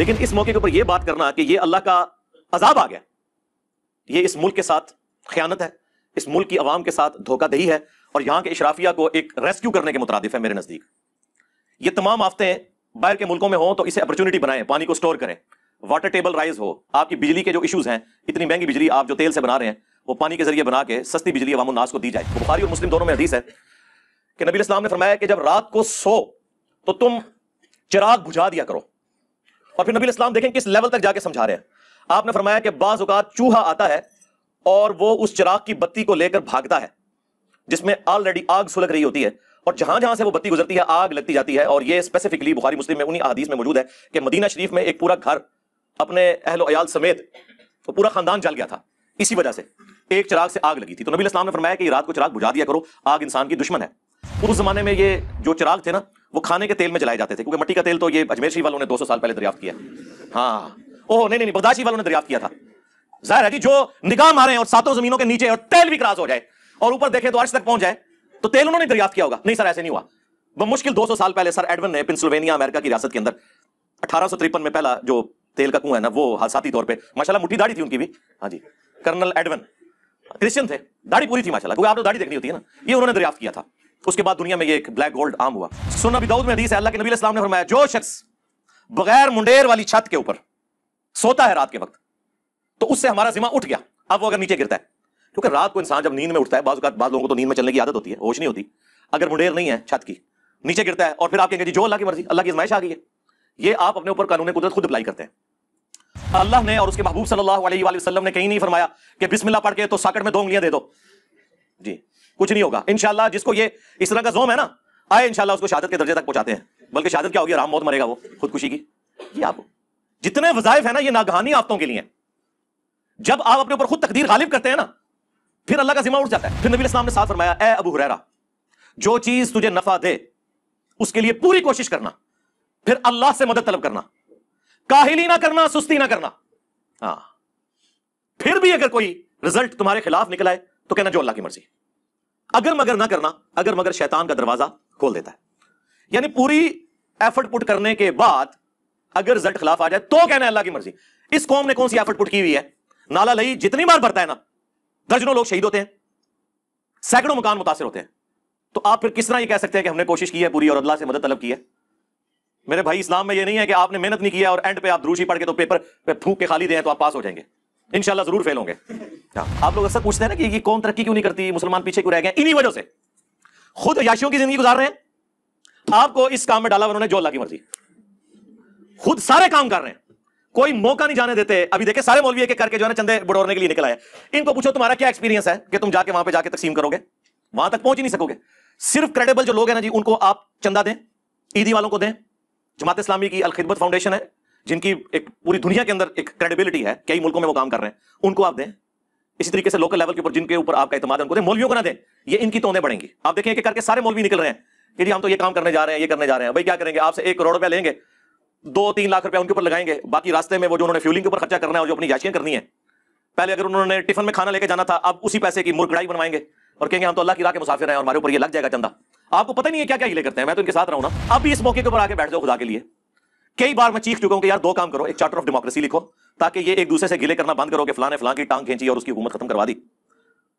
लेकिन इस मौके के ऊपर यह बात करना कि यह अल्लाह का अजाब आ गया ये इस मुल्क के साथ ख्यानत है इस मुल्क की आवाम के साथ धोखादही है और यहां के इशराफिया को एक रेस्क्यू करने के मुतादिफ है मेरे नज़दीक ये तमाम आफतें बाहर के मुल्कों में हों तो इसे अपॉर्चुनिटी बनाएं पानी को स्टोर करें वाटर टेबल राइज हो आपकी बिजली के जो इशूज हैं इतनी महंगी बिजली आप जो तेल से बना रहे हैं वो पानी के जरिए बना के सस्ती बिजली अवाम को दी जाए तो बुखारी और मुस्लिम दोनों में हदीस है कि नबी इस्लाम ने फरमाया कि जब रात को सो तो तुम चिराग बुझा दिया करो और फिर नबी इस्लाम देखें किस लेवल तक जाके समझा रहे हैं आपने फरमाया कि बाज बाज़ात चूहा आता है और वो उस चिराग की बत्ती को लेकर भागता है जिसमें ऑलरेडी आग सुलग रही होती है और जहां जहां से वो बत्ती गुजरती है आग लगती जाती है और ये स्पेसिफिकली बुखारी मुस्लिम में उन्हीं आदीस में मौजूद है कि मदीना शरीफ में एक पूरा घर अपने अहल अयाल समेत तो पूरा खानदान जल गया था इसी वजह से एक चिराग से आग लगी थी तो नबी इस्लाम ने फरमाया कि रात को चिराग बुझा दिया करो आग इंसान की दुश्मन है उस जमाने में ये जो चिराग थे ना वो खाने के तेल में जलाए जाते थे क्योंकि मट्टी का तेल तो ये अजमेर शी वालों ने 200 साल पहले दरियाफ्त किया हाँ ओह नहीं नहीं बदाशी वालों ने दरियाफ्त किया था जाहिर है जी जो निगाह मारे और सातों जमीनों के नीचे और तेल भी क्रास हो जाए और ऊपर देखें तो अर्श तक पहुंच जाए तो तेल उन्होंने दरियाफ्त किया होगा नहीं सर ऐसे नहीं हुआ वह मुश्किल सौ साल पहले सर एडवन ने पेंसिल्वेनिया अमेरिका की रियासत के अंदर अठारह में पहला जो तेल का कुआ है ना वो हादसाती तौर पर माशाला मुठी दाढ़ी थी उनकी भी हाँ जी कर्नल एडवन क्रिश्चियन थे दाढ़ी पूरी थी माशाला क्योंकि तो दाढ़ी देखनी होती है ना ये उन्होंने दरियाफ्त किया था उसके बाद दुनिया में ये एक ब्लैक गोल्ड आम हुआ सुन अभी दाऊद में हदीस है अल्लाह के नबी इस्लाम ने फरमाया जो शख्स बगैर मुंडेर वाली छत के ऊपर सोता है रात के वक्त तो उससे हमारा जिम्मा उठ गया अब वो अगर नीचे गिरता है क्योंकि रात को इंसान जब नींद में उठता है बाजू बाद लोगों को तो नींद में चलने की आदत होती है होश नहीं होती अगर मुंडेर नहीं है छत की नीचे गिरता है और फिर आप कहेंगे जी जो अल्लाह की मर्जी अल्लाह की आजमाइश आ गई है ये आप अपने ऊपर कानून कुदरत खुद अप्लाई करते हैं अल्लाह ने और उसके महबूब सल्लल्लाहु अलैहि वसल्लम ने कहीं नहीं फरमाया कि बिस्मिल्लाह पढ़ के तो साकट में दो उंगलियां दे दो जी कुछ नहीं होगा इनशाला जिसको ये इस तरह का जोम है ना आए इनशाला उसको शादत के दर्जे तक पहुंचाते हैं बल्कि शादत क्या होगी आराम मौत मरेगा वो खुदकुशी की ये आप जितने वजायफ है ना ये नागहानी आफतों के लिए जब आप अपने ऊपर खुद तकदीर गालिब करते हैं ना फिर अल्लाह का जिम्मा उठ जाता है फिर नबी इस्लाम ने साथ फरमाया ए अबू हुरैरा जो चीज तुझे नफा दे उसके लिए पूरी कोशिश करना फिर अल्लाह से मदद तलब करना काहिली ना करना सुस्ती ना करना हाँ फिर भी अगर कोई रिजल्ट तुम्हारे खिलाफ निकला है तो कहना जो अल्लाह की मर्जी अगर मगर ना करना अगर मगर शैतान का दरवाजा खोल देता है यानी पूरी एफर्ट पुट करने के बाद अगर जट खिलाफ आ जाए तो कहना अल्लाह की मर्जी इस कौम ने कौन सी एफर्ट पुट की हुई है नाला लई जितनी बार भरता है ना दर्जनों लोग शहीद होते हैं सैकड़ों मकान मुतासर होते हैं तो आप फिर किस तरह ये कह सकते हैं कि हमने कोशिश की है पूरी और अल्लाह से मदद तलब की है मेरे भाई इस्लाम में ये नहीं है कि आपने मेहनत नहीं किया और एंड पे आप द्रूशी पढ़ के तो पेपर पे फूक के खाली दें तो आप पास हो जाएंगे इनशाला जरूर फेल होंगे हाँ, आप लोग ऐसा पूछते हैं ना कि, कौन तरक्की क्यों नहीं करती मुसलमान पीछे क्यों रह गए इन्हीं वजह से खुद याशियों की जिंदगी गुजार रहे हैं आपको इस काम में डाला उन्होंने जो अल्लाह की मर्जी खुद सारे काम कर रहे हैं कोई मौका नहीं जाने देते अभी देखे सारे मौलवी के करके जो है चंदे बढ़ोरने के लिए निकला है इनको पूछो तुम्हारा क्या एक्सपीरियंस है कि तुम जाके वहां पर जाके तकसीम करोगे वहां तक पहुंच ही नहीं सकोगे सिर्फ क्रेडिबल जो लोग हैं ना जी उनको आप चंदा दें ईदी वालों को दें जमात इस्लामी की अलखिदमत फाउंडेशन है जिनकी एक पूरी दुनिया के अंदर एक क्रेडिबिलिटी है कई मुल्कों में वो काम कर रहे हैं उनको आप दें इसी तरीके से लोकल लेवल के ऊपर जिनके ऊपर आपका इतमाद उनको दें मौलवियों को ना दें ये इनकी तोने बढ़ेंगी आप देखें कि करके सारे मौलवी निकल रहे हैं कि जी हम तो ये काम करने जा रहे हैं ये करने जा रहे हैं भाई क्या करेंगे आपसे एक करोड़ रुपया लेंगे दो तीन लाख रुपया उनके ऊपर लगाएंगे बाकी रास्ते में वो जो उन्होंने फ्यूलिंग के ऊपर खर्चा करना है और जो अपनी याचियां करनी है पहले अगर उन्होंने टिफिन में खाना लेके जाना था अब उसी पैसे की मुर्गड़ाई बनवाएंगे और कहेंगे हम तो अल्लाह की राह के मुसाफिर हैं और हमारे ऊपर ये लग जाएगा चंदा आपको पता नहीं है क्या क्या हिले करते हैं मैं तो इनके साथ रहा ना अब इस मौके के ऊपर आके बैठ जाओ खुदा के लिए कई बार मैं चीख चुका हूं कि यार दो काम करो एक चार्टर ऑफ डेमोक्रेसी लिखो ताकि ये एक दूसरे से गिले करना बंद करो कि फलाने फलां की टांग खींची और उसकी हुकूमत खत्म करवा दी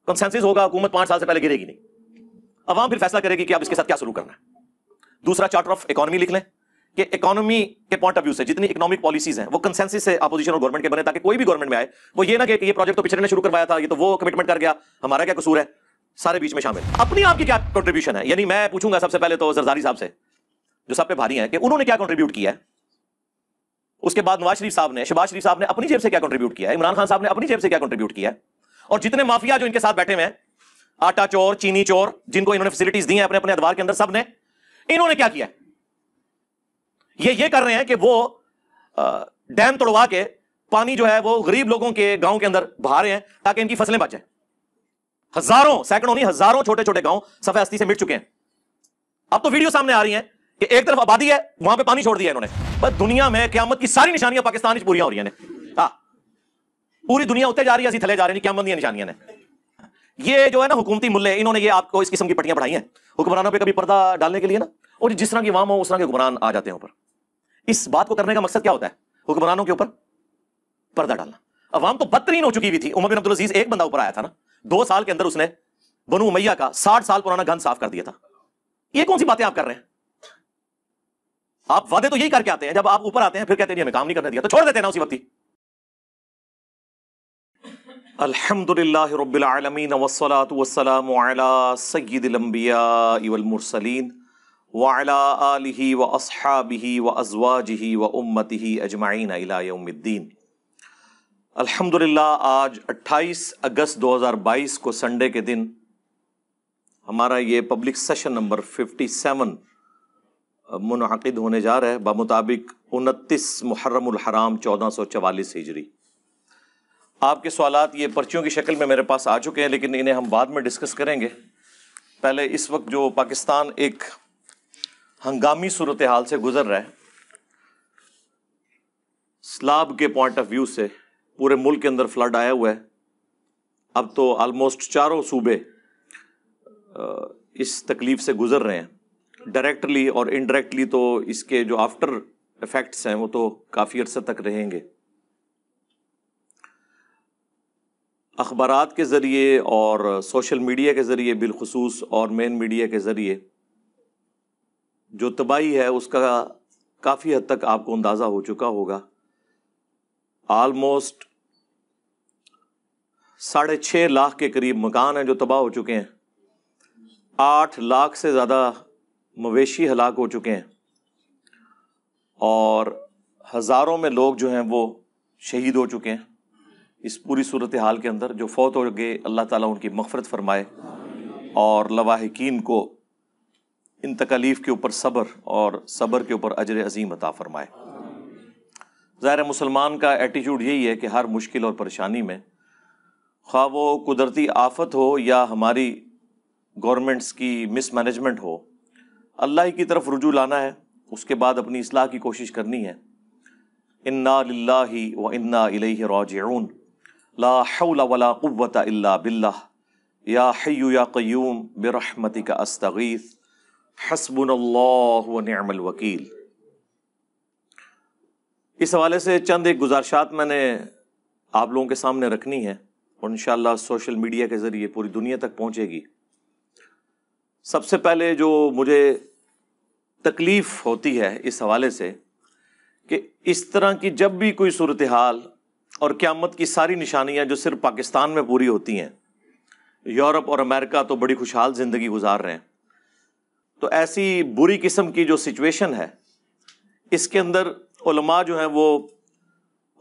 कंसेंसिस होगा हुकूमत पांच साल से पहले गिरेगी नहीं अवाम फिर फैसला करेगी कि आप इसके साथ क्या शुरू करना है दूसरा चार्टर ऑफ इकोनॉमी लिख लें कि इकोनॉमी के पॉइंट ऑफ व्यू से जितनी इकोनॉमिक पॉलिसीज हैं वो कंसेंसिस से अपोजिशन और गवर्नमेंट के बने ताकि कोई भी गवर्नमेंट में आए वो ये ना कि ये प्रोजेक्ट तो पिछड़े ने शुरू करवाया था ये तो वो कमिटमेंट कर गया हमारा क्या कसूर है सारे बीच में शामिल अपनी आपकी क्या कंट्रीब्यूशन है यानी मैं पूछूंगा सबसे पहले तो जरदारी साहब से जो सब पे भारी है कि उन्होंने क्या कंट्रीब्यूट किया है उसके बाद नवाज शरीफ साहब ने शबाज शरीफ साहब ने अपनी जेब से क्या कंट्रीब्यूट किया है इमरान खान साहब ने अपनी जेब से क्या कंट्रीब्यूट किया है और जितने माफिया जो इनके साथ बैठे हुए हैं आटा चोर चीनी चोर जिनको इन्होंने फैसिलिटीज दी है अपने अपने अदवार के अंदर सब ने इन्होंने क्या किया ये ये कर रहे हैं कि वो डैम तोड़वा के पानी जो है वो गरीब लोगों के गांव के अंदर बहा रहे हैं ताकि इनकी फसलें बचे हजारों सैकड़ों नहीं हजारों छोटे छोटे गांव सफेस्ती अस्थी से मिट चुके हैं अब तो वीडियो सामने आ रही है कि एक तरफ आबादी है वहां पे पानी छोड़ दिया इन्होंने पर दुनिया में क्यामत की सारी निशानियां पाकिस्तान ਚ ਪੂਰੀਆਂ ਹੋ ਰਹੀਆਂ पूरी दुनिया उतर जा रही है थले जा रहे हैं क्यामत निशानियां ने ये जो है ना हुकूमती मुल्ले इन्होंने ये आपको इस किस्म की पट्टियां पढ़ाई हैं हुक्मरानों पे कभी पर्दा डालने के लिए ना और जिस तरह की वाम हो उस तरह के हुक्मरान आ जाते हैं ऊपर इस बात को करने का मकसद क्या होता है हुक्मरानों के ऊपर पर्दा डालना अवाम तो बदतरीन हो चुकी हुई थी उमर बिन अब्दुल अजीज एक बंदा ऊपर आया था ना दो साल के अंदर उसने बनु मैया का साठ साल पुराना गंद साफ कर दिया था ये कौन सी बातें आप कर रहे हैं आप वादे तो यही करके आते हैं जब आप ऊपर आते हैं फिर कहते हैं हमें काम नहीं करने दिया तो छोड़ देते हैं ना उसी वक्त अल्हम्दुलिल्लाह रब्बिल आलमीन वस्सलातु वस्सलामु अला सय्यिदिल अंबिया वल मुरसलीन व अला आलिहि व व अजवाजिहि व उम्मतिहि इला यौमिद्दीन अल्हम्दुलिल्लाह आज 28 अगस्त 2022 को संडे के दिन हमारा ये पब्लिक सेशन नंबर 57 मुनद होने जा रहा है बामुताबिक उनतीस मुहर्रम चौदह सौ चवालीस हिजरी आपके सवाल ये पर्चियों की शक्ल में मेरे पास आ चुके हैं लेकिन इन्हें हम बाद में डिस्कस करेंगे पहले इस वक्त जो पाकिस्तान एक हंगामी सूरत हाल से गुजर रहा है स्लाब के पॉइंट ऑफ व्यू से पूरे मुल्क के अंदर फ्लड आया हुआ है अब तो आलमोस्ट चारों सूबे इस तकलीफ से गुजर रहे हैं डायरेक्टली और इनडायरेक्टली तो इसके जो आफ्टर इफेक्ट्स हैं वो तो काफ़ी अर्से तक रहेंगे अखबार के ज़रिए और सोशल मीडिया के ज़रिए बिलखसूस और मेन मीडिया के ज़रिए जो तबाही है उसका काफ़ी हद तक आपको अंदाज़ा हो चुका होगा आलमोस्ट साढ़े छः लाख के करीब मकान हैं जो तबाह हो चुके हैं आठ लाख से ज़्यादा मवेशी हलाक हो चुके हैं और हज़ारों में लोग जो हैं वो शहीद हो चुके हैं इस पूरी सूरत हाल के अंदर जो फौत हो गए अल्लाह ताला उनकी मफ़रत फरमाए और लवाहिकीन को इन तकलीफ़ के ऊपर सब्र और सब्र के ऊपर अजर अजीम अता फ़रमाए ज़ाहिर मुसलमान का एटीट्यूड यही है कि हर मुश्किल और परेशानी में ख़्वा वो कुदरती आफत हो या हमारी गवर्नमेंट्स की मिसमैनेजमेंट हो अल्लाह की तरफ रुजू लाना है उसके बाद अपनी असलाह की कोशिश करनी है इन्ना लाला व इन्ना राजून ला वला अल्ला बिल्ला या हय्यु या क़य्यूम बिरहमति का अस्तगीस हसबुन नमल इस हवाले से चंद एक गुजारशात मैंने आप लोगों के सामने रखनी है और इन सोशल मीडिया के ज़रिए पूरी दुनिया तक पहुँचेगी सबसे पहले जो मुझे तकलीफ होती है इस हवाले से कि इस तरह की जब भी कोई सूरत हाल और क़्यामत की सारी निशानियाँ जो सिर्फ पाकिस्तान में पूरी होती हैं यूरोप और अमेरिका तो बड़ी खुशहाल ज़िंदगी गुजार रहे हैं तो ऐसी बुरी किस्म की जो सिचुएशन है इसके अंदर उलमा जो हैं वो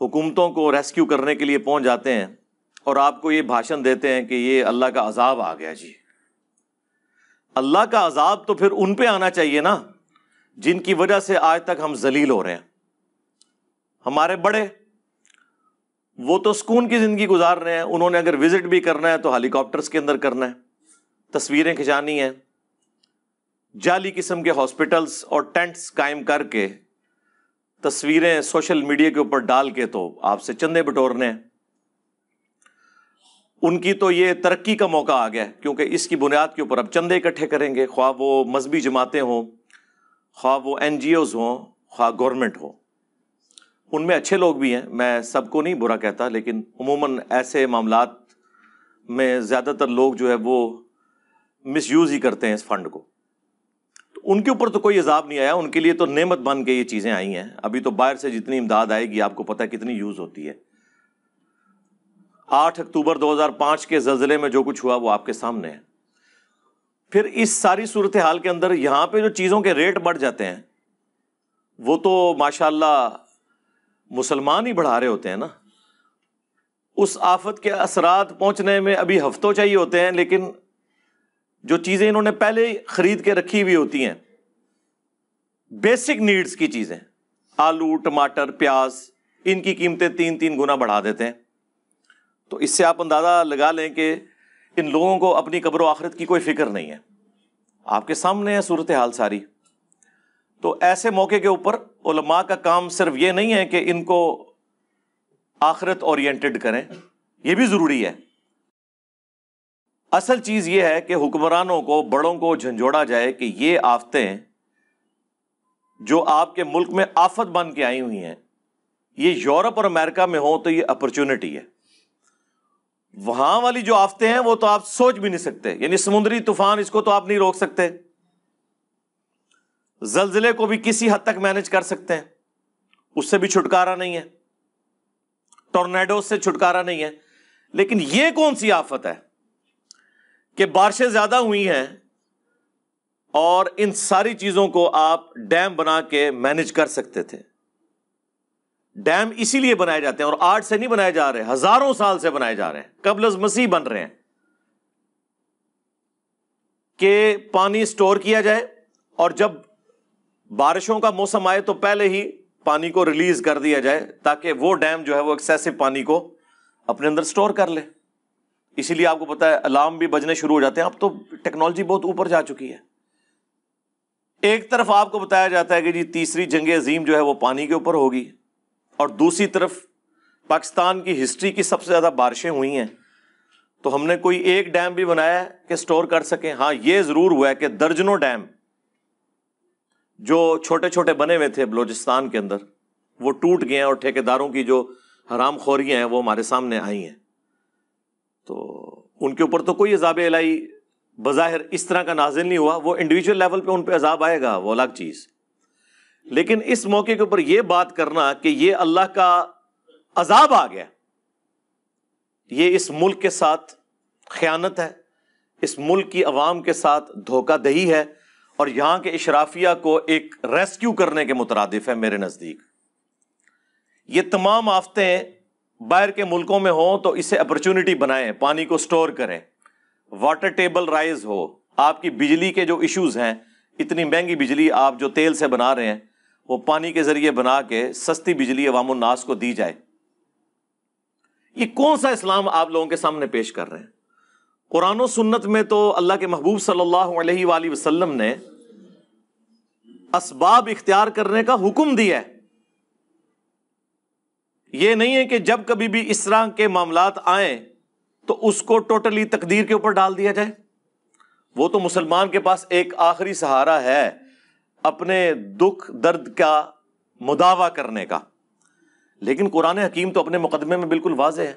हुकूमतों को रेस्क्यू करने के लिए पहुंच जाते हैं और आपको ये भाषण देते हैं कि ये अल्लाह का अजाब आ गया जी अल्लाह का अजाब तो फिर उन पे आना चाहिए ना जिनकी वजह से आज तक हम जलील हो रहे हैं हमारे बड़े वो तो सुकून की ज़िंदगी गुजार रहे हैं उन्होंने अगर विजिट भी करना है तो हेलीकॉप्टर्स के अंदर करना है तस्वीरें खिंचानी है जाली किस्म के हॉस्पिटल्स और टेंट्स कायम करके तस्वीरें सोशल मीडिया के ऊपर डाल के तो आपसे चंदे बटोरने हैं उनकी तो ये तरक्की का मौका आ गया क्योंकि इसकी बुनियाद के ऊपर अब चंदे इकट्ठे करेंगे ख्वाब वो मजहबी जमातें हों खा वो एन जी ओज़ हों खा गवर्नमेंट हो उनमें अच्छे लोग भी हैं मैं सबको नहीं बुरा कहता लेकिन उमूमन ऐसे मामला में ज़्यादातर लोग जो है वो मिस यूज़ ही करते हैं इस फंड को तो उनके ऊपर तो कोई अजाब नहीं आया उनके लिए तो नेमत बन के ये चीज़ें आई हैं अभी तो बाहर से जितनी इमदाद आएगी आपको पता है कितनी यूज़ होती है आठ अक्टूबर दो हजार 2005 के जल्जले में जो कुछ हुआ वो आपके सामने है फिर इस सारी सूरत हाल के अंदर यहाँ पे जो चीज़ों के रेट बढ़ जाते हैं वो तो माशाल्लाह मुसलमान ही बढ़ा रहे होते हैं ना उस आफत के असरात पहुँचने में अभी हफ्तों चाहिए होते हैं लेकिन जो चीज़ें इन्होंने पहले ख़रीद के रखी हुई होती हैं बेसिक नीड्स की चीज़ें आलू टमाटर प्याज इनकी कीमतें तीन तीन गुना बढ़ा देते हैं तो इससे आप अंदाज़ा लगा लें कि इन लोगों को अपनी कब्र आखरत की कोई फिक्र नहीं है आपके सामने है सूरत हाल सारी तो ऐसे मौके के ऊपर उलमा का काम सिर्फ ये नहीं है कि इनको आखरत ओरिएंटेड करें यह भी ज़रूरी है असल चीज़ यह है कि हुक्मरानों को बड़ों को झंझोड़ा जाए कि ये आफतें जो आपके मुल्क में आफत बन के आई हुई हैं ये यूरोप और अमेरिका में हो तो ये अपॉर्चुनिटी है वहां वाली जो आफते हैं वो तो आप सोच भी नहीं सकते यानी समुद्री तूफान इसको तो आप नहीं रोक सकते जलजिले को भी किसी हद तक मैनेज कर सकते हैं उससे भी छुटकारा नहीं है टोर्नेडो से छुटकारा नहीं है लेकिन ये कौन सी आफत है कि बारिशें ज्यादा हुई हैं और इन सारी चीजों को आप डैम बना के मैनेज कर सकते थे डैम इसीलिए बनाए जाते हैं और आज से नहीं बनाए जा रहे हजारों साल से बनाए जा रहे हैं कबल मसीह बन रहे हैं कि पानी स्टोर किया जाए और जब बारिशों का मौसम आए तो पहले ही पानी को रिलीज कर दिया जाए ताकि वो डैम जो है वो एक्सेसिव पानी को अपने अंदर स्टोर कर ले इसीलिए आपको पता है अलार्म भी बजने शुरू हो जाते हैं अब तो टेक्नोलॉजी बहुत ऊपर जा चुकी है एक तरफ आपको बताया जाता है कि जी तीसरी जंग अजीम जो है वो पानी के ऊपर होगी और दूसरी तरफ पाकिस्तान की हिस्ट्री की सबसे ज़्यादा बारिशें हुई हैं तो हमने कोई एक डैम भी बनाया कि स्टोर कर सकें हाँ ये ज़रूर हुआ है कि दर्जनों डैम जो छोटे छोटे बने हुए थे बलोचिस्तान के अंदर वो टूट गए हैं और ठेकेदारों की जो हराम खोरियां हैं वो हमारे सामने आई हैं तो उनके ऊपर तो कोई अजाब इलाई बज़ाहिर इस तरह का नाजिल नहीं हुआ वो इंडिविजुअल लेवल पे उन पर अजाब आएगा वो अलग चीज़ लेकिन इस मौके के ऊपर यह बात करना कि यह अल्लाह का अजाब आ गया ये इस मुल्क के साथ खयानत है इस मुल्क की आवाम के साथ धोखादही है और यहां के इशराफिया को एक रेस्क्यू करने के मुतरद है मेरे नज़दीक ये तमाम आफतें बाहर के मुल्कों में हों तो इसे अपॉर्चुनिटी बनाएं पानी को स्टोर करें वाटर टेबल राइज हो आपकी बिजली के जो इश्यूज़ हैं इतनी महंगी बिजली आप जो तेल से बना रहे हैं वो पानी के जरिए बना के सस्ती बिजली अवामोनास को दी जाए ये कौन सा इस्लाम आप लोगों के सामने पेश कर रहे हैं कुरान सुन्नत में तो अल्लाह के महबूब सल्लल्लाहु अलैहि वसल्लम ने असबाब इख्तियार करने का हुक्म दिया है ये नहीं है कि जब कभी भी इस तरह के मामला आए तो उसको टोटली तकदीर के ऊपर डाल दिया जाए वो तो मुसलमान के पास एक आखिरी सहारा है अपने दुख दर्द का मुदावा करने का लेकिन कुरान हकीम तो अपने मुकदमे में बिल्कुल वाज है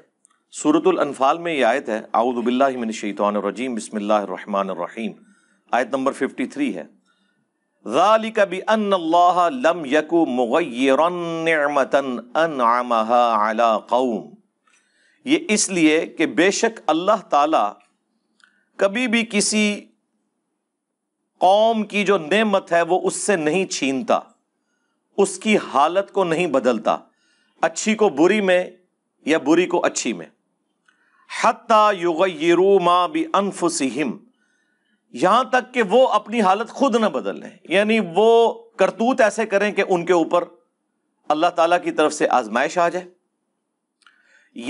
सूरतुल अनफाल में यह आयत है आउदबिल्लाशैतरजीम बसमीम आयत नंबर 53 है इसलिए कि बेशक अल्लाह तला कभी भी किसी कौम की जो नेमत है वो उससे नहीं छीनता उसकी हालत को नहीं बदलता अच्छी को बुरी में या बुरी को अच्छी में हती युग युमा भी अनफुसिम यहां तक कि वो अपनी हालत खुद ना बदल लें यानी वो करतूत ऐसे करें कि उनके ऊपर अल्लाह ताला की तरफ से आजमाइश आ जाए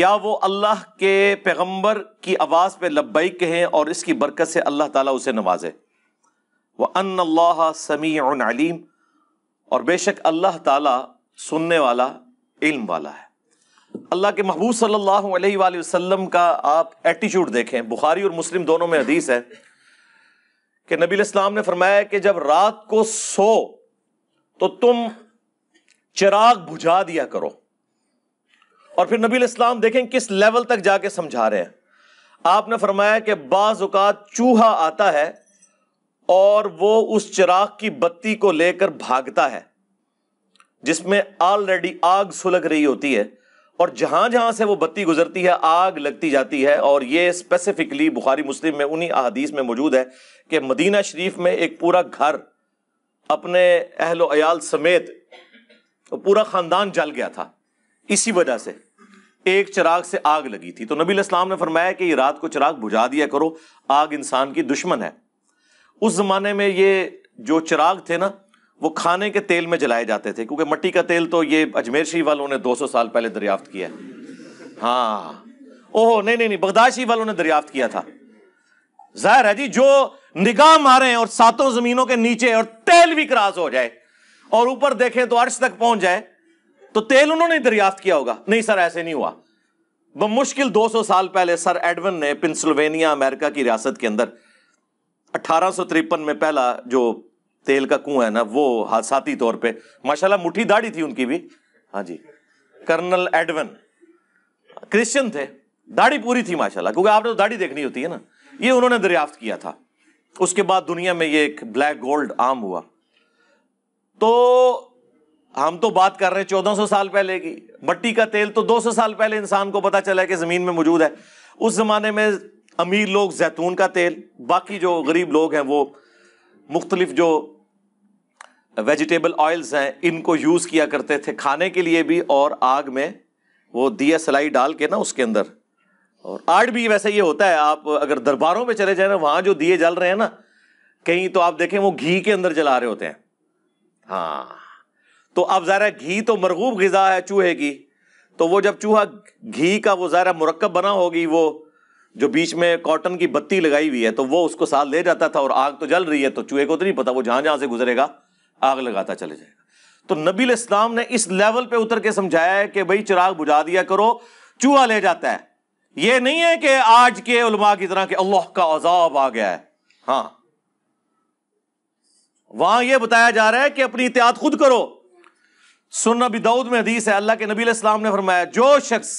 या वो अल्लाह के पैगंबर की आवाज़ पे लब्बैक कहें और इसकी बरकत से अल्लाह ताला उसे नवाजे व अल्लाह समी अलीम और बेशक अल्लाह ताला सुनने वाला इल्म वाला है अल्लाह के महबूब सल्लल्लाहु अलैहि वसल्लम का आप एटीट्यूड देखें बुखारी और मुस्लिम दोनों में हदीस है कि नबी इस्लाम ने फरमाया कि जब रात को सो तो तुम चिराग बुझा दिया करो और फिर नबी इस्लाम देखें किस लेवल तक जाके समझा रहे हैं आपने फरमाया कि बाज़ चूहा आता है और वो उस चिराग की बत्ती को लेकर भागता है जिसमें ऑलरेडी आग सुलग रही होती है और जहां जहां से वो बत्ती गुजरती है आग लगती जाती है और ये स्पेसिफिकली बुखारी मुस्लिम में उन्हीं अहदीस में मौजूद है कि मदीना शरीफ में एक पूरा घर अपने अहलो अयाल समेत पूरा खानदान जल गया था इसी वजह से एक चिराग से आग लगी थी तो नबी इस्लाम ने फरमाया कि रात को चिराग बुझा दिया करो आग इंसान की दुश्मन है उस ज़माने में ये जो चिराग थे ना वो खाने के तेल में जलाए जाते थे क्योंकि मट्टी का तेल तो ये अजमेर शरीफ वालों ने 200 साल पहले दरियाफ्त किया है हाँ ओह नहीं नहीं नहीं बगदाद शरीफ वालों ने दरियाफ्त किया था जाहिर है जी जो निगाह मारे और सातों जमीनों के नीचे और तेल भी क्रॉस हो जाए और ऊपर देखें तो अर्श तक पहुंच जाए तो तेल उन्होंने दरियाफ्त किया होगा नहीं सर ऐसे नहीं हुआ मुश्किल 200 साल पहले सर एडवन ने पेंसिल्वेनिया अमेरिका की रियासत के अंदर अठारह में पहला जो तेल का कुआं है ना वो हादसाती तौर पे माशाल्लाह मुठी दाढ़ी थी उनकी भी हाँ जी कर्नल एडवन क्रिश्चियन थे दाढ़ी पूरी थी माशाल्लाह क्योंकि आपने तो दाढ़ी देखनी होती है ना ये उन्होंने दरियाफ्त किया था उसके बाद दुनिया में ये एक ब्लैक गोल्ड आम हुआ तो हम तो बात कर रहे हैं 1400 साल पहले की मट्टी का तेल तो 200 साल पहले इंसान को पता चला कि जमीन में मौजूद है उस जमाने में अमीर लोग जैतून का तेल बाकी जो गरीब लोग हैं वो मुख्तलिफ जो वेजिटेबल ऑयल्स हैं इनको यूज़ किया करते थे खाने के लिए भी और आग में वो दिया सलाई डाल के ना उसके अंदर और आर्ट भी वैसे ये होता है आप अगर दरबारों में चले जाए ना वहाँ जो दिए जल रहे हैं ना कहीं तो आप देखें वो घी के अंदर जला रहे होते हैं हाँ तो अब ज़रा घी तो मरगूब गज़ा है चूहे की तो वो जब चूहा घी का वो ज़रा मुरक्ब बना होगी वो जो बीच में कॉटन की बत्ती लगाई हुई है तो वो उसको साथ ले जाता था और आग तो जल रही है तो चूहे को तो नहीं पता वो जहां जहां से गुजरेगा आग लगाता चले जाएगा तो नबील इस्लाम ने इस लेवल पे उतर के समझाया है कि भाई चिराग बुझा दिया करो चूहा ले जाता है ये नहीं है कि आज के उलमा की तरह के अल्लाह का अजाब आ गया है हाँ वहां यह बताया जा रहा है कि अपनी इत्याद खुद करो सुन नबी दाऊद में हदीस है अल्लाह के नबी इस्लाम ने फरमाया जो शख्स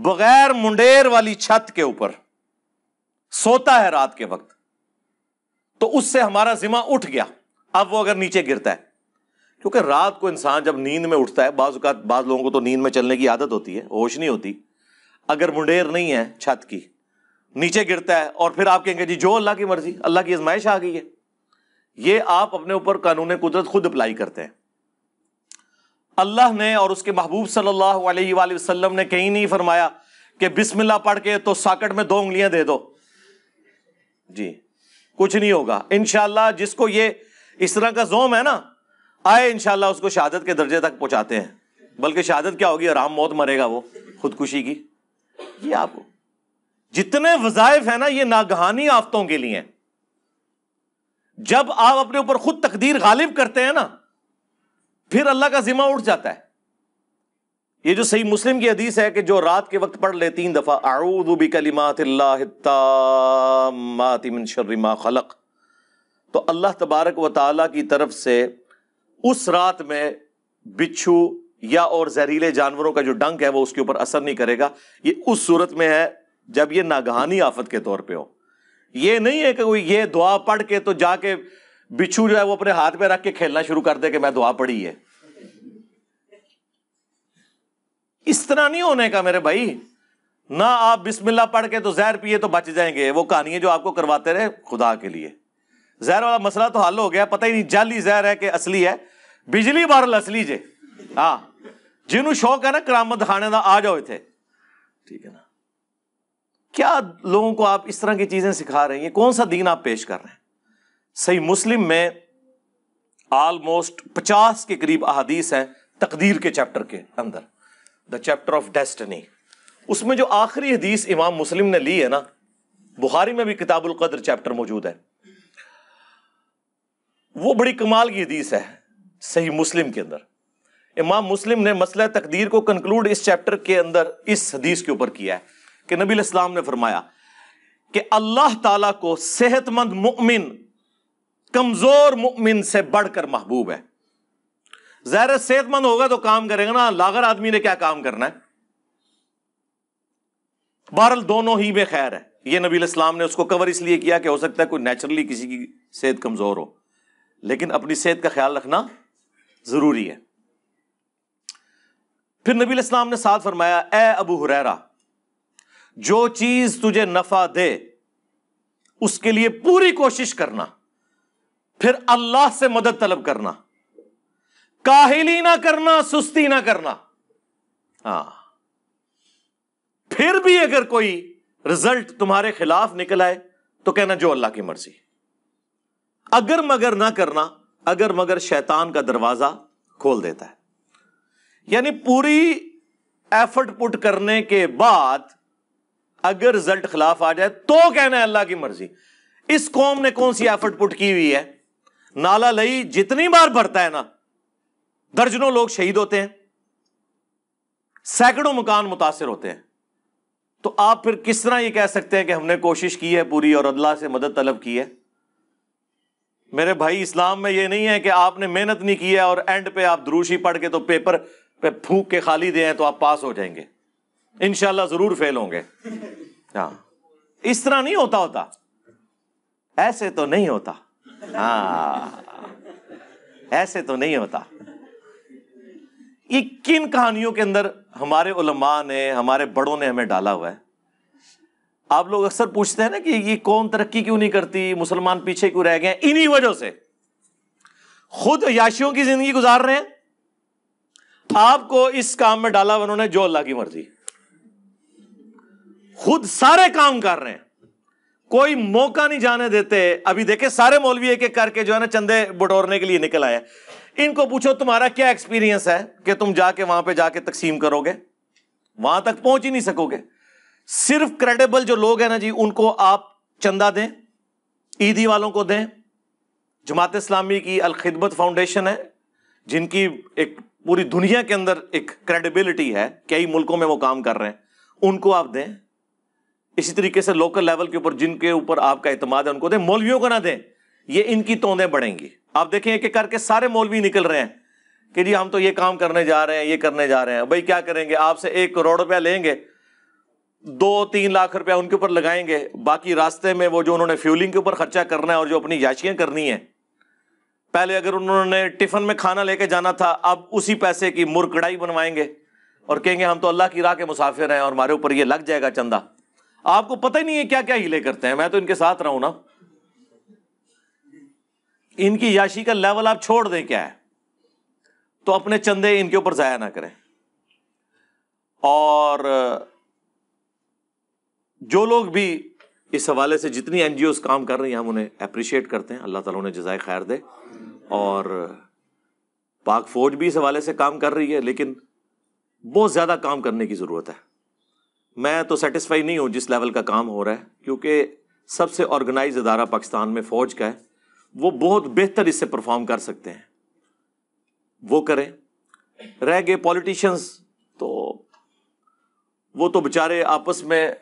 बगैर मुंडेर वाली छत के ऊपर सोता है रात के वक्त तो उससे हमारा जिम्मा उठ गया अब वो अगर नीचे गिरता है क्योंकि रात को इंसान जब नींद में उठता है बाज बाज लोगों को तो नींद में चलने की आदत होती है होश नहीं होती अगर मुंडेर नहीं है छत की नीचे गिरता है और फिर आप कहेंगे जी जो अल्लाह की मर्जी अल्लाह की आजमाइश आ गई है ये आप अपने ऊपर कानून कुदरत खुद अप्लाई करते हैं अल्लाह ने और उसके महबूब सल्लल्लाहु अलैहि वसल्लम ने कहीं नहीं फरमाया कि बिस्मिल्लाह पढ़ के तो साकट में दो उंगलियां दे दो जी कुछ नहीं होगा इनशाला जिसको ये इस तरह का जोम है ना आए इनशाला उसको शहादत के दर्जे तक पहुंचाते हैं बल्कि शहादत क्या होगी आराम मौत मरेगा वो खुदकुशी की ये आपको जितने वजायफ है ना ये नागहानी आफतों के लिए जब आप अपने ऊपर खुद तकदीर गालिब करते हैं ना फिर अल्लाह का जिम्मा उठ जाता है ये जो सही मुस्लिम की हदीस है कि जो रात के वक्त पढ़ ले तीन दफा आऊदुबी कलिमातिमिन खलक तो अल्लाह तबारक व ताला की तरफ से उस रात में बिच्छू या और जहरीले जानवरों का जो डंक है वो उसके ऊपर असर नहीं करेगा ये उस सूरत में है जब ये नागहानी आफत के तौर पे हो ये नहीं है कि ये दुआ पढ़ के तो जाके बिच्छू जो है वो अपने हाथ में रख के खेलना शुरू कर दे कि मैं दुआ पड़ी है इस तरह नहीं होने का मेरे भाई ना आप बिस्मिल्लाह पढ़ के तो जहर पिए तो बच जाएंगे वो कहानियां जो आपको करवाते रहे खुदा के लिए जहर वाला मसला तो हल हो गया पता ही नहीं जाली जहर है कि असली है बिजली बारल असली जे हाँ जिन्होंने शौक है ना करामत खाने का आ जाओ इतने ठीक है ना क्या लोगों को आप इस तरह की चीजें सिखा रही हैं कौन सा दीन आप पेश कर रहे हैं सही मुस्लिम में आलमोस्ट पचास के करीब अहादीस हैं तकदीर के चैप्टर के अंदर द चैप्टर ऑफ डेस्टनी उसमें जो आखिरी हदीस इमाम मुस्लिम ने ली है ना बुखारी में भी किताबुल कदर चैप्टर मौजूद है वो बड़ी कमाल की हदीस है सही मुस्लिम के अंदर इमाम मुस्लिम ने मसला तकदीर को कंक्लूड इस चैप्टर के अंदर इस हदीस के ऊपर किया है कि नबी इस्लाम ने फरमाया कि अल्लाह ताला को सेहतमंद मुमिन कमजोर मुमिन से बढ़कर महबूब है जहर सेहतमंद होगा तो काम करेगा ना लागर आदमी ने क्या काम करना है बहरल दोनों ही में खैर है ये नबील इस्लाम ने उसको कवर इसलिए किया कि हो सकता है कोई नेचुरली किसी की सेहत कमजोर हो लेकिन अपनी सेहत का ख्याल रखना जरूरी है फिर नबील इस्लाम ने साथ फरमाया ए अबू हुरैरा जो चीज तुझे नफा दे उसके लिए पूरी कोशिश करना फिर अल्लाह से मदद तलब करना काहिली ना करना सुस्ती ना करना हाँ फिर भी अगर कोई रिजल्ट तुम्हारे खिलाफ निकल आए तो कहना जो अल्लाह की मर्जी अगर मगर ना करना अगर मगर शैतान का दरवाजा खोल देता है यानी पूरी एफर्ट पुट करने के बाद अगर रिजल्ट खिलाफ आ जाए तो कहना है अल्लाह की मर्जी इस कौम ने कौन सी एफर्ट पुट की हुई है नाला लई जितनी बार भरता है ना दर्जनों लोग शहीद होते हैं सैकड़ों मकान मुतासर होते हैं तो आप फिर किस तरह ये कह सकते हैं कि हमने कोशिश की है पूरी और अल्लाह से मदद तलब की है मेरे भाई इस्लाम में ये नहीं है कि आपने मेहनत नहीं की है और एंड पे आप द्रूशी पढ़ के तो पेपर पे फूक के खाली हैं तो आप पास हो जाएंगे इनशाला जरूर फेल होंगे हाँ इस तरह नहीं होता होता ऐसे तो नहीं होता हाँ। ऐसे तो नहीं होता ये किन कहानियों के अंदर हमारे उलमा ने हमारे बड़ों ने हमें डाला हुआ है आप लोग अक्सर पूछते हैं ना कि ये कौन तरक्की क्यों नहीं करती मुसलमान पीछे क्यों रह गए इन्हीं वजह से खुद याशियों की जिंदगी गुजार रहे हैं आपको इस काम में डाला उन्होंने जो अल्लाह की मर्जी खुद सारे काम कर रहे हैं कोई मौका नहीं जाने देते अभी देखे सारे मौलवी एक एक करके जो है ना चंदे बटोरने के लिए निकल आए इनको पूछो तुम्हारा क्या एक्सपीरियंस है कि तुम जाके वहां पे जाके तकसीम करोगे वहां तक पहुंच ही नहीं सकोगे सिर्फ क्रेडिबल जो लोग हैं ना जी उनको आप चंदा दें ईदी वालों को दें जमात इस्लामी की अलखिदमत फाउंडेशन है जिनकी एक पूरी दुनिया के अंदर एक क्रेडिबिलिटी है कई मुल्कों में वो काम कर रहे हैं उनको आप दें इसी तरीके से लोकल लेवल के ऊपर जिनके ऊपर आपका इतमाद है उनको दें मौलवियों को ना दें ये इनकी तोंदें बढ़ेंगी आप देखें कि करके सारे मौलवी निकल रहे हैं कि जी हम तो ये काम करने जा रहे हैं ये करने जा रहे हैं भाई क्या करेंगे आपसे एक करोड़ रुपया लेंगे दो तीन लाख रुपया उनके ऊपर लगाएंगे बाकी रास्ते में वो जो उन्होंने फ्यूलिंग के ऊपर खर्चा करना है और जो अपनी याशियाँ करनी है पहले अगर उन्होंने टिफिन में खाना लेके जाना था अब उसी पैसे की मुरकड़ाई बनवाएंगे और कहेंगे हम तो अल्लाह की राह के मुसाफिर हैं और हमारे ऊपर ये लग जाएगा चंदा आपको पता ही नहीं है क्या क्या हीले करते हैं मैं तो इनके साथ रहूं ना इनकी याशी का लेवल आप छोड़ दें क्या है तो अपने चंदे इनके ऊपर जाया ना करें और जो लोग भी इस हवाले से जितनी एन काम कर रही हैं हम उन्हें अप्रिशिएट करते हैं अल्लाह ताला उन्हें जजाय खैर दे और पाक फौज भी इस हवाले से काम कर रही है लेकिन बहुत ज़्यादा काम करने की ज़रूरत है मैं तो सेटिस्फाई नहीं हूँ जिस लेवल का काम हो रहा है क्योंकि सबसे ऑर्गेनाइज अदारा पाकिस्तान में फ़ौज का है वो बहुत बेहतर इससे परफॉर्म कर सकते हैं वो करें रह गए पॉलिटिशियंस तो वो तो बेचारे आपस में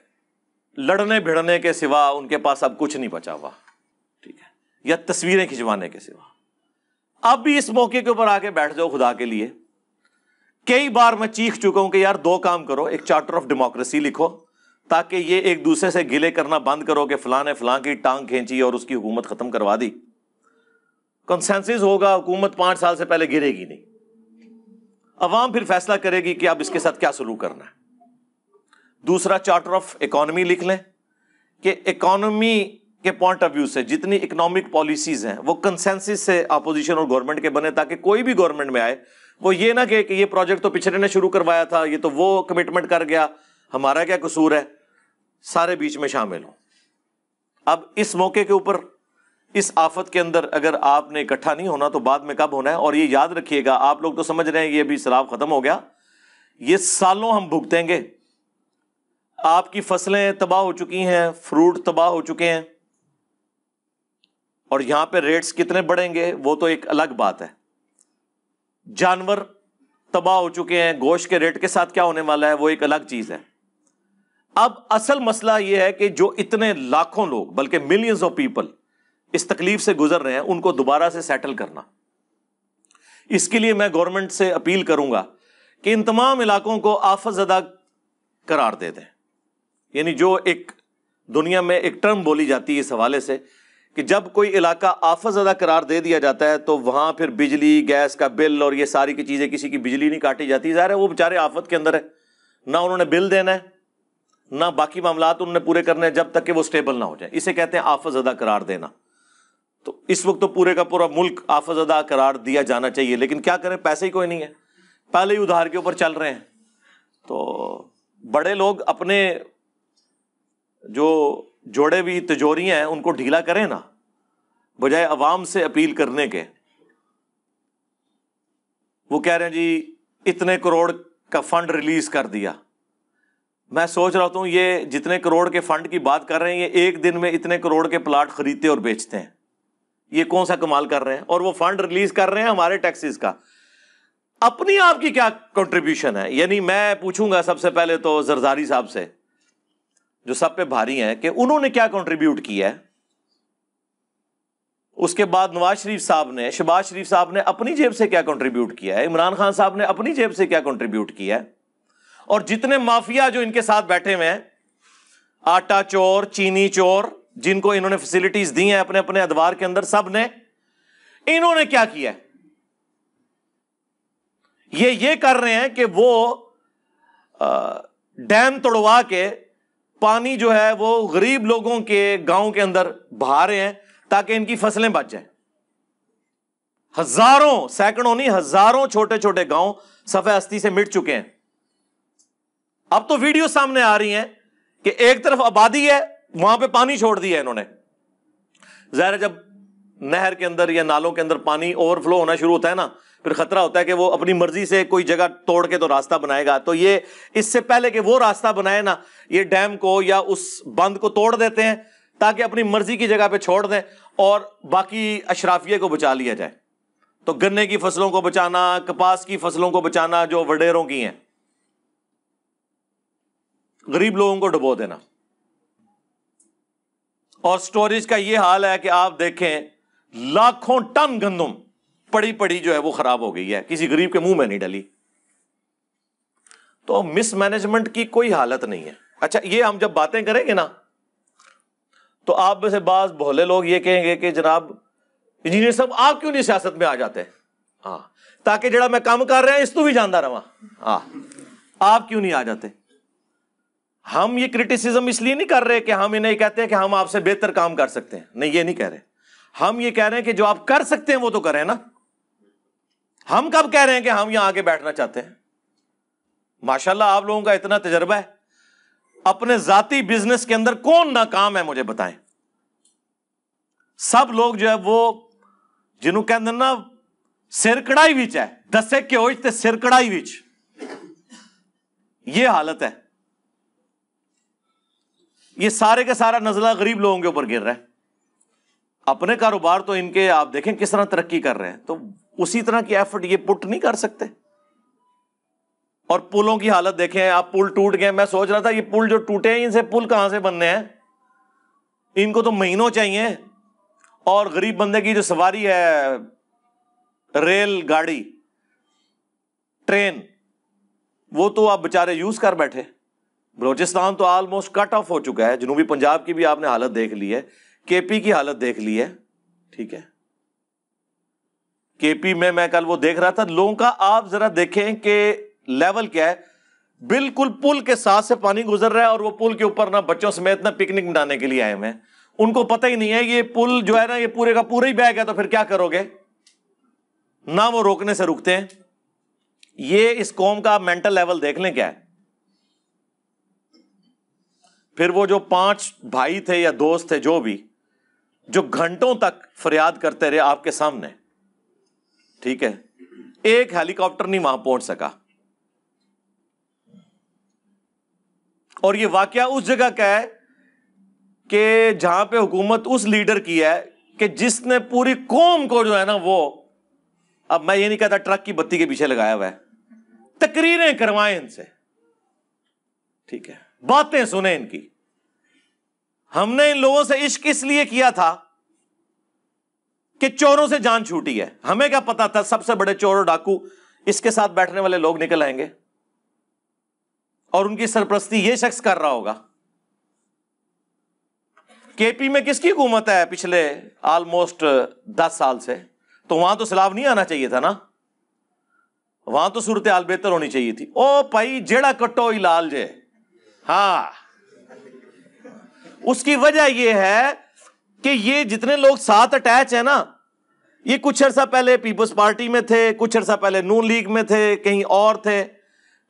लड़ने भिड़ने के सिवा उनके पास अब कुछ नहीं बचा हुआ ठीक है या तस्वीरें खिंचवाने के सिवा अब भी इस मौके के ऊपर आके बैठ जाओ खुदा के लिए कई बार मैं चीख चुका हूं कि यार दो काम करो एक चार्टर ऑफ डेमोक्रेसी लिखो ताकि ये एक दूसरे से गिले करना बंद करो कि फलां ने फलां की टांग खींची और उसकी हुकूमत खत्म करवा दी कंसेंसिस होगा हुकूमत पांच साल से पहले गिरेगी नहीं अवाम फिर फैसला करेगी कि अब इसके साथ क्या शुरू करना है दूसरा चार्टर ऑफ इकोनॉमी लिख लें कि इकोनॉमी के पॉइंट ऑफ व्यू से जितनी इकोनॉमिक पॉलिसीज हैं वो कंसेंसिस से अपोजिशन और गवर्नमेंट के बने ताकि कोई भी गवर्नमेंट में आए वो ये ना कि ये प्रोजेक्ट तो पिछले ने शुरू करवाया था ये तो वो कमिटमेंट कर गया हमारा क्या कसूर है सारे बीच में शामिल हों अब इस मौके के ऊपर इस आफत के अंदर अगर आपने इकट्ठा नहीं होना तो बाद में कब होना है और ये याद रखिएगा आप लोग तो समझ रहे हैं ये अभी शराब खत्म हो गया ये सालों हम भुगतेंगे आपकी फसलें तबाह हो चुकी हैं फ्रूट तबाह हो चुके हैं और यहां पे रेट्स कितने बढ़ेंगे वो तो एक अलग बात है जानवर तबाह हो चुके हैं गोश्त के रेट के साथ क्या होने वाला है वो एक अलग चीज़ है अब असल मसला ये है कि जो इतने लाखों लोग बल्कि मिलियंस ऑफ पीपल इस तकलीफ से गुजर रहे हैं उनको दोबारा से सेटल करना इसके लिए मैं गवर्नमेंट से अपील करूंगा कि इन तमाम इलाकों को आफजदा करार दे दें यानी जो एक दुनिया में एक टर्म बोली जाती है इस हवाले से कि जब कोई इलाका ज़्यादा करार दे दिया जाता है तो वहाँ फिर बिजली गैस का बिल और ये सारी की चीज़ें किसी की बिजली नहीं काटी जाती ज़ाहिर है वो बेचारे आफत के अंदर है ना उन्होंने बिल देना है ना बाकी मामला उन्होंने पूरे करने हैं जब तक कि वो स्टेबल ना हो जाए इसे कहते हैं आफत ज़्यादा करार देना तो इस वक्त तो पूरे का पूरा मुल्क आफत ज़्यादा करार दिया जाना चाहिए लेकिन क्या करें पैसे ही कोई नहीं है पहले ही उधार के ऊपर चल रहे हैं तो बड़े लोग अपने जो जोड़े हुई तिजोरियां हैं उनको ढीला करें ना बजाय अवाम से अपील करने के वो कह रहे हैं जी इतने करोड़ का फंड रिलीज कर दिया मैं सोच रहा हूं ये जितने करोड़ के फंड की बात कर रहे हैं ये एक दिन में इतने करोड़ के प्लाट खरीदते और बेचते हैं ये कौन सा कमाल कर रहे हैं और वो फंड रिलीज कर रहे हैं हमारे टैक्सेस का अपनी आपकी क्या कंट्रीब्यूशन है यानी मैं पूछूंगा सबसे पहले तो जरदारी साहब से जो सब पे भारी हैं कि उन्होंने क्या कंट्रीब्यूट किया है उसके बाद नवाज शरीफ साहब ने शहबाज शरीफ साहब ने अपनी जेब से क्या कंट्रीब्यूट किया है इमरान खान साहब ने अपनी जेब से क्या कंट्रीब्यूट किया है और जितने माफिया जो इनके साथ बैठे हुए हैं आटा चोर चीनी चोर जिनको इन्होंने फैसिलिटीज दी हैं अपने अपने अदवार के अंदर सब ने इन्होंने क्या किया ये ये कर रहे हैं कि वो डैम तोड़वा के पानी जो है वो गरीब लोगों के गांव के अंदर बहा रहे हैं ताकि इनकी फसलें बच जाए हजारों सैकड़ों नहीं हजारों छोटे छोटे गांव सफे अस्थी से मिट चुके हैं अब तो वीडियो सामने आ रही हैं कि एक तरफ आबादी है वहां पे पानी छोड़ दिया इन्होंने जहर जब नहर के अंदर या नालों के अंदर पानी ओवरफ्लो होना शुरू होता है ना फिर खतरा होता है कि वो अपनी मर्जी से कोई जगह तोड़ के तो रास्ता बनाएगा तो ये इससे पहले कि वो रास्ता बनाए ना ये डैम को या उस बंद को तोड़ देते हैं ताकि अपनी मर्जी की जगह पे छोड़ दें और बाकी अशराफिया को बचा लिया जाए तो गन्ने की फसलों को बचाना कपास की फसलों को बचाना जो वडेरों की हैं गरीब लोगों को डुबो देना और स्टोरेज का यह हाल है कि आप देखें लाखों टन गंदम पड़ी पड़ी जो है वो खराब हो गई है किसी गरीब के मुंह में नहीं डली तो मिसमैनेजमेंट की कोई हालत नहीं है अच्छा ये हम जब बातें करेंगे ना तो आप में से बाज भोले लोग ये कहेंगे कि जनाब इंजीनियर साहब आप क्यों नहीं सियासत में आ जाते हाँ ताकि जरा मैं काम कर रहा इस तू भी जानता रहा हाँ आप क्यों नहीं आ जाते हम ये क्रिटिसिज्म इसलिए नहीं कर रहे कि हम इन्हें कहते हैं कि हम आपसे बेहतर काम कर सकते हैं नहीं ये नहीं कह रहे हम ये कह रहे हैं कि जो आप कर सकते हैं वो तो करें ना हम कब कह रहे हैं कि हम यहां आके बैठना चाहते हैं माशाल्लाह आप लोगों का इतना तजर्बा है अपने जाति बिजनेस के अंदर कौन नाकाम है मुझे बताएं सब लोग जो है वो जिन्हों कहते ना सिर कढ़ाई बिच है दसे घ्यो ते सिर कढ़ाई बिच ये हालत है ये सारे का सारा नजला गरीब लोगों के ऊपर गिर रहा है अपने कारोबार तो इनके आप देखें किस तरह तरक्की कर रहे हैं तो उसी तरह की एफर्ट ये पुट नहीं कर सकते और पुलों की हालत देखें आप पुल टूट गए मैं सोच रहा था ये पुल जो टूटे हैं इनसे पुल कहां से बनने हैं इनको तो महीनों चाहिए और गरीब बंदे की जो सवारी है रेल गाड़ी ट्रेन वो तो आप बेचारे यूज कर बैठे बलोचिस्तान तो ऑलमोस्ट कट ऑफ हो चुका है जनूबी पंजाब की भी आपने हालत देख ली है केपी की हालत देख ली है ठीक है केपी में मैं कल वो देख रहा था लोगों का आप जरा देखें कि लेवल क्या है बिल्कुल पुल के साथ से पानी गुजर रहा है और वो पुल के ऊपर ना बच्चों समेत ना पिकनिक मनाने के लिए आए हुए हैं उनको पता ही नहीं है ये पुल जो है ना ये पूरे का पूरा ही बह गया तो फिर क्या करोगे ना वो रोकने से रुकते हैं ये इस कौम का मेंटल लेवल देख लें क्या है फिर वो जो पांच भाई थे या दोस्त थे जो भी जो घंटों तक फरियाद करते रहे आपके सामने ठीक है एक हेलीकॉप्टर नहीं वहां पहुंच सका और ये वाकया उस जगह का है कि जहां पे हुकूमत उस लीडर की है कि जिसने पूरी कौम को जो है ना वो अब मैं ये नहीं कहता ट्रक की बत्ती के पीछे लगाया हुआ है तकरीरें करवाए इनसे ठीक है बातें सुने इनकी हमने इन लोगों से इश्क इसलिए किया था कि चोरों से जान छूटी है हमें क्या पता था सबसे बड़े चोर और डाकू इसके साथ बैठने वाले लोग निकल आएंगे और उनकी सरप्रस्ती ये शख्स कर रहा होगा केपी में किसकी हुकूमत है पिछले ऑलमोस्ट दस साल से तो वहां तो सलाब नहीं आना चाहिए था ना वहां तो सूरत हाल बेहतर होनी चाहिए थी ओ भाई जेड़ा कट्टो लाल जे हा उसकी वजह यह है कि ये जितने लोग साथ अटैच है ना ये कुछ अर्सा पहले पीपल्स पार्टी में थे कुछ अर्सा पहले नून लीग में थे कहीं और थे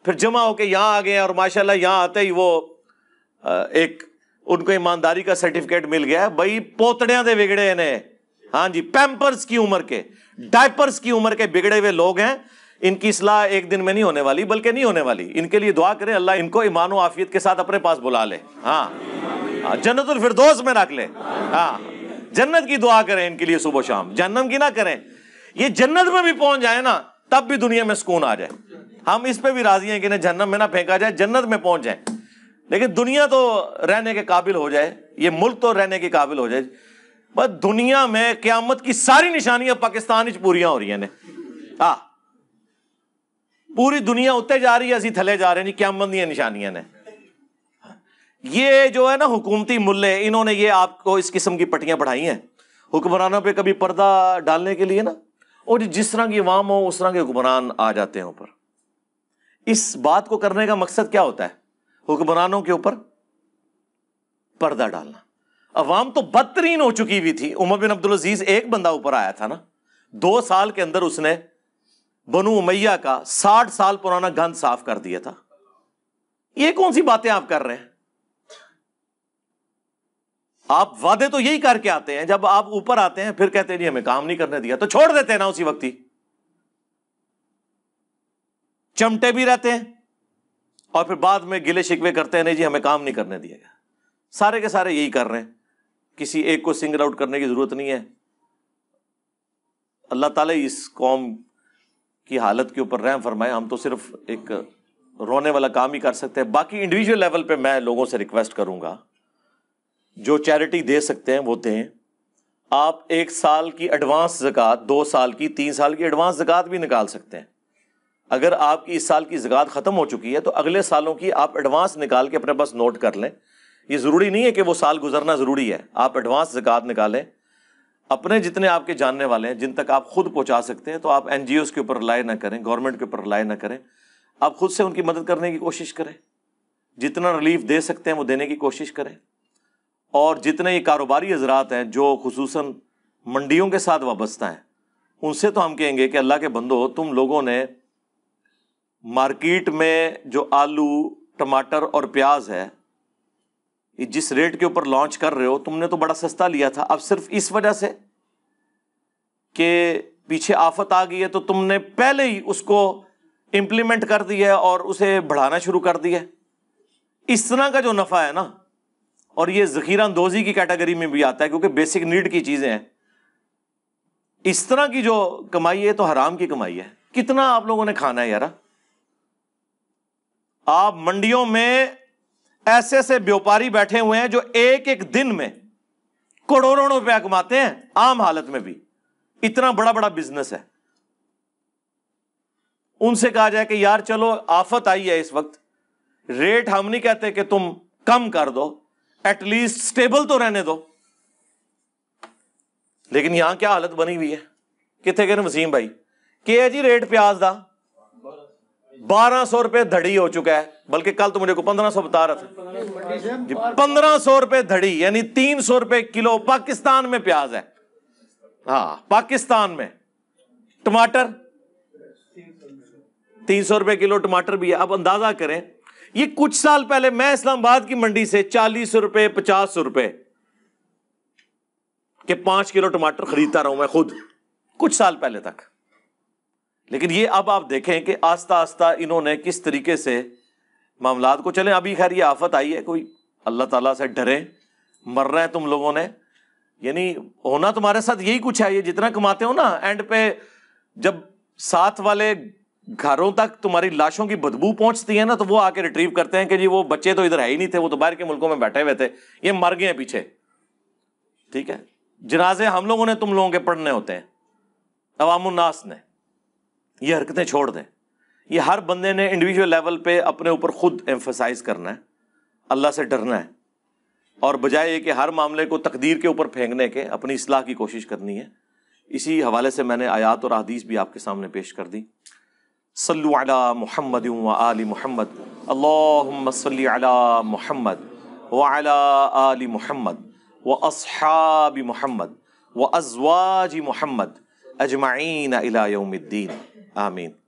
फिर जमा होके यहाँ आ गए और माशाल्लाह यहाँ आते ही वो एक उनको ईमानदारी का सर्टिफिकेट मिल गया भाई पोतड़िया दे बिगड़े इन्हें हाँ जी पैम्पर्स की उम्र के डायपर्स की उम्र के बिगड़े हुए लोग हैं इनकी सलाह एक दिन में नहीं होने वाली बल्कि नहीं होने वाली इनके लिए दुआ करें अल्लाह इनको ईमान आफियत के साथ अपने पास बुला ले हाँ हाँ, जन्नत फिरदोस में रख ले हाँ जन्नत की दुआ करें इनके लिए सुबह शाम जन्नम की ना करें ये जन्नत में भी पहुंच जाए ना तब भी दुनिया में सुकून आ जाए हम इस पे भी राजी हैं कि इन्हें जन्नत में ना फेंका जाए जन्नत में पहुंच जाए लेकिन दुनिया तो रहने के काबिल हो जाए ये मुल्क तो रहने के काबिल हो जाए बस दुनिया में क्यामत की सारी निशानियां पाकिस्तान पूरी हो रही ने हाँ पूरी दुनिया उत्ते जा रही है असं थले जा रहे हैं जी क्यामत दिशानियां निशानियां ने ये जो है ना हुकूमती मुल्ले इन्होंने ये आपको इस किस्म की पट्टियां बढ़ाई हैं हुक्मरानों पे कभी पर्दा डालने के लिए ना और जिस तरह की अवाम हो उस तरह के हुक्मरान आ जाते हैं ऊपर इस बात को करने का मकसद क्या होता है हुक्मरानों के ऊपर पर्दा डालना अवाम तो बदतरीन हो चुकी हुई थी उमर बिन अब्दुल अजीज एक बंदा ऊपर आया था ना दो साल के अंदर उसने बनु उमैया का साठ साल पुराना गंध साफ कर दिया था ये कौन सी बातें आप कर रहे हैं आप वादे तो यही करके आते हैं जब आप ऊपर आते हैं फिर कहते नहीं हमें काम नहीं करने दिया तो छोड़ देते हैं ना उसी वक्त ही चमटे भी रहते हैं और फिर बाद में गिले शिकवे करते हैं नहीं जी हमें काम नहीं करने दिया गया सारे के सारे यही कर रहे हैं किसी एक को सिंगल आउट करने की जरूरत नहीं है अल्लाह ताला इस कौम की हालत के ऊपर रहम फरमाए हम तो सिर्फ एक रोने वाला काम ही कर सकते हैं बाकी इंडिविजुअल लेवल पे मैं लोगों से रिक्वेस्ट करूंगा जो चैरिटी दे सकते हैं वो दें आप एक साल की एडवांस जक़ात दो साल की तीन साल की एडवांस जक़ात भी निकाल सकते हैं अगर आपकी इस साल की जक़ात ख़त्म हो चुकी है तो अगले सालों की आप एडवांस निकाल के अपने पास नोट कर लें ये ज़रूरी नहीं है कि वो साल गुजरना ज़रूरी है आप एडवांस जक़ात निकालें अपने जितने आपके जानने वाले हैं जिन तक आप खुद पहुँचा सकते हैं तो आप एन के ऊपर रिलाई ना करें गवर्नमेंट के ऊपर रिलाई ना करें आप खुद से उनकी मदद करने की कोशिश करें जितना रिलीफ दे सकते हैं वो देने की कोशिश करें और जितने ये कारोबारी हजरात हैं जो खसूस मंडियों के साथ वाबस्ता हैं उनसे तो हम कहेंगे कि अल्लाह के बंदो तुम लोगों ने मार्किट में जो आलू टमाटर और प्याज है जिस रेट के ऊपर लॉन्च कर रहे हो तुमने तो बड़ा सस्ता लिया था अब सिर्फ इस वजह से कि पीछे आफत आ गई है तो तुमने पहले ही उसको इम्प्लीमेंट कर दिया है और उसे बढ़ाना शुरू कर दिया है इस तरह का जो नफ़ा है ना और ये जखीरा अंदोजी की कैटेगरी में भी आता है क्योंकि बेसिक नीड की चीज़ें हैं इस तरह की जो कमाई है तो हराम की कमाई है कितना आप लोगों ने खाना है यार आप मंडियों में ऐसे ऐसे व्यापारी बैठे हुए हैं जो एक एक दिन में करोड़ों रुपया कमाते हैं आम हालत में भी इतना बड़ा बड़ा बिजनेस है उनसे कहा जाए कि यार चलो आफत आई है इस वक्त रेट हम नहीं कहते कि तुम कम कर दो एटलीस्ट स्टेबल तो रहने दो लेकिन यहां क्या हालत बनी हुई है कितने कहने वसीम भाई के है जी रेट प्याज का बारह सौ रुपए धड़ी हो चुका है बल्कि कल तो मुझे को पंद्रह सौ बता रहा था पंद्रह सौ रुपए धड़ी यानी तीन सौ रुपए किलो पाकिस्तान में प्याज है हाँ पाकिस्तान में टमाटर तीन सौ रुपए किलो टमाटर भी है अब अंदाजा करें ये कुछ साल पहले मैं इस्लामाबाद की मंडी से चालीस रुपए पचास रुपए के पांच किलो टमाटर खरीदता रहा हूं मैं खुद कुछ साल पहले तक लेकिन ये अब आप देखें कि आस्ता आस्ता इन्होंने किस तरीके से मामला को चले अभी खैर ये आफत आई है कोई अल्लाह ताला से डरे मर रहे हैं तुम लोगों ने यानी होना तुम्हारे साथ यही कुछ है ये जितना कमाते हो ना एंड पे जब साथ वाले घरों तक तुम्हारी लाशों की बदबू पहुंचती है ना तो वो आके रिट्रीव करते हैं कि जी वो बच्चे तो इधर है ही नहीं थे वो तो बाहर के मुल्कों में बैठे हुए थे ये मर गए हैं पीछे ठीक है जनाजे हम लोगों ने तुम लोगों के पढ़ने होते हैं अवामुन्नास ने ये हरकतें छोड़ दें ये हर बंदे ने इंडिविजुअल लेवल पे अपने ऊपर खुद एम्फोसाइज करना है अल्लाह से डरना है और बजाय ये कि हर मामले को तकदीर के ऊपर फेंकने के अपनी असलाह की कोशिश करनी है इसी हवाले से मैंने आयात और अदीस भी आपके सामने पेश कर दी صلوا على محمد وآل محمد اللهم صل على محمد وعلى آل محمد وأصحاب محمد وأزواج محمد أجمعين إلى يوم الدين آمين